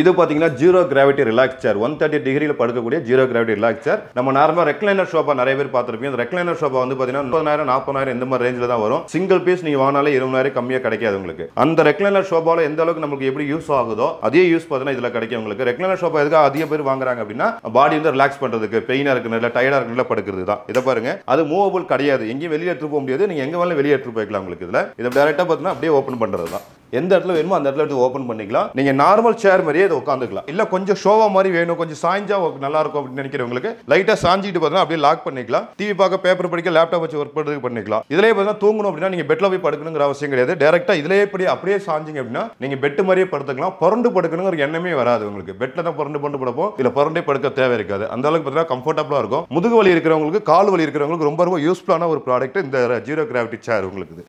இது பார்த்தீங்கன்னா zero gravity relax chair one thirty டிகிரியில் படுக்கக்கூடிய ஜீரோ கிராவிட்டி ரிலாக்ஸ் சேர் நம்ம நார்மலாக ரெக்லைனர் ஷோபா நிறைய பேர் பார்த்துருப்பீங்க இந்த ரெக்லைனர் ஷோபா வந்து பார்த்தீங்கன்னா முப்பதாயிரம் நாற்பதாயிரம் இந்த மாதிரி ரேஞ்சில் தான் வரும் சிங்கிள் பீஸ் நீங்கள் வாங்கினாலே இருபதாயிரம் கம்மியாக கிடைக்காது உங்களுக்கு அந்த ரெக்லைனர் ஷோபாவில் எந்த அளவுக்கு நமக்கு எப்படி யூஸ் ஆகுதோ அதே யூஸ் பார்த்தீங்கன்னா இதில் கிடைக்கும் உங்களுக்கு ரெக்லைனர் ஷோப்பா எதுக்காக அதிக பேர் வாங்குறாங்க அப்படின்னா பாடி வந்து ரிலாக்ஸ் பண்ணுறதுக்கு பெயினாக இருக்கணும் இல்லை டயர்டாக இருக்கணும் இல்லை படுக்கிறது தான் இதை பாருங்க அது மூவபிள் கிடையாது எங்கேயும் வெளியே எடுத்து போக முடியாது நீங்கள் எங்கே வேணாலும் வெளியே எடுத்து போய்க்கலாம் உங்களுக்கு இதில் இதை டேரெக்டாக பார்த்தீங்கன்னா அப்படியே ஓப்பன் பண்ணுறது தான் எந்த இடத்துல வேணுமோ அந்த இடத்துல எடுத்து ஓப்பன் பண்ணிக்கலாம் நீங்கள் நார்மல் சேர் மாதிரியே இதை உட்காந்துக்கலாம் இல்லை கொஞ்சம் ஷோவா மாதிரி வேணும் கொஞ்சம் சாய்ஞ்சா நல்லா இருக்கும் அப்படின்னு நினைக்கிறவங்களுக்கு லைட்டாக சாஞ்சிட்டு பார்த்தீங்கன்னா அப்படியே லாக் பண்ணிக்கலாம் டிவி பார்க்க பேப்பர் படிக்க லேப்டாப் வச்சு ஒர்க் பண்ணுறதுக்கு பண்ணிக்கலாம் இதிலே பார்த்தீங்கன்னா தூங்கணும் அப்படின்னா நீங்கள் பெட்டில் போய் படுக்கணுங்கிற அவசியம் கிடையாது டேரெக்டாக இதிலே படி அப்படியே சாஞ்சிங்க அப்படின்னா நீங்கள் பெட்டு மாதிரியே படுத்துக்கலாம் புரண்டு படுக்கணுங்கிற எண்ணமே வராது உங்களுக்கு பெட்டில் தான் புரண்டு புரண்டு படுப்போம் இல்லை புரண்டே படுக்க தேவை இருக்காது அந்த அளவுக்கு பார்த்தீங்கன்னா கம்ஃபர்டபுளாக இருக்கும் முதுகு வலி இருக்கிறவங்களுக்கு கால் வலி இருக்கிறவங்களுக்கு ரொம்ப ரொம்ப யூஸ்ஃபுல்லான ஒரு ப்ராடக்ட் இந்த ஜீரோ கிராவிட்டி சேர் உங்களுக்கு